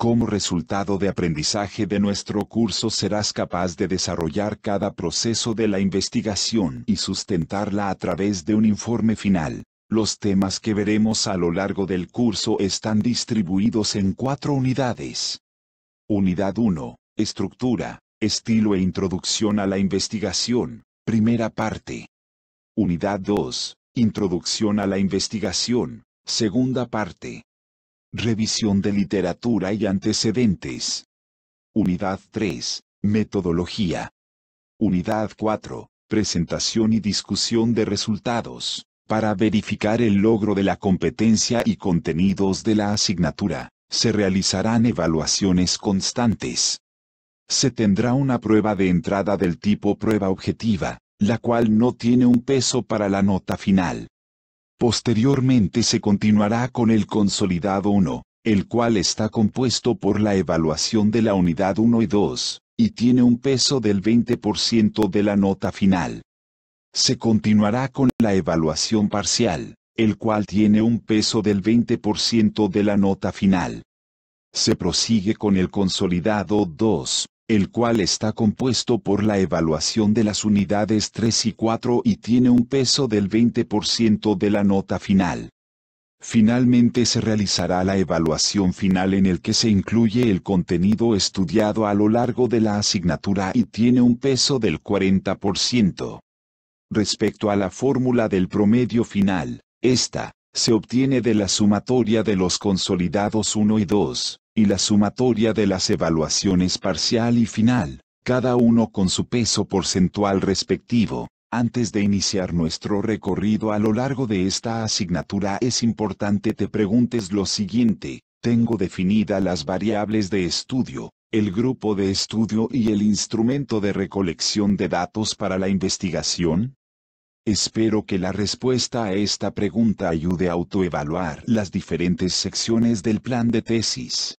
Como resultado de aprendizaje de nuestro curso serás capaz de desarrollar cada proceso de la investigación y sustentarla a través de un informe final. Los temas que veremos a lo largo del curso están distribuidos en cuatro unidades. Unidad 1. Estructura, estilo e introducción a la investigación. Primera parte. Unidad 2. Introducción a la investigación. Segunda parte. Revisión de literatura y antecedentes. Unidad 3. Metodología. Unidad 4. Presentación y discusión de resultados, para verificar el logro de la competencia y contenidos de la asignatura se realizarán evaluaciones constantes. Se tendrá una prueba de entrada del tipo prueba objetiva, la cual no tiene un peso para la nota final, Posteriormente se continuará con el consolidado 1, el cual está compuesto por la evaluación de la unidad 1 y 2, y tiene un peso del 20% de la nota final. Se continuará con la evaluación parcial, el cual tiene un peso del 20% de la nota final. Se prosigue con el consolidado 2, el cual está compuesto por la evaluación de las unidades 3 y 4 y tiene un peso del 20% de la nota final. Finalmente se realizará la evaluación final en el que se incluye el contenido estudiado a lo largo de la asignatura y tiene un peso del 40%. Respecto a la fórmula del promedio final, esta, se obtiene de la sumatoria de los consolidados 1 y 2, y la sumatoria de las evaluaciones parcial y final, cada uno con su peso porcentual respectivo. Antes de iniciar nuestro recorrido a lo largo de esta asignatura es importante te preguntes lo siguiente, tengo definida las variables de estudio, el grupo de estudio y el instrumento de recolección de datos para la investigación? Espero que la respuesta a esta pregunta ayude a autoevaluar las diferentes secciones del plan de tesis.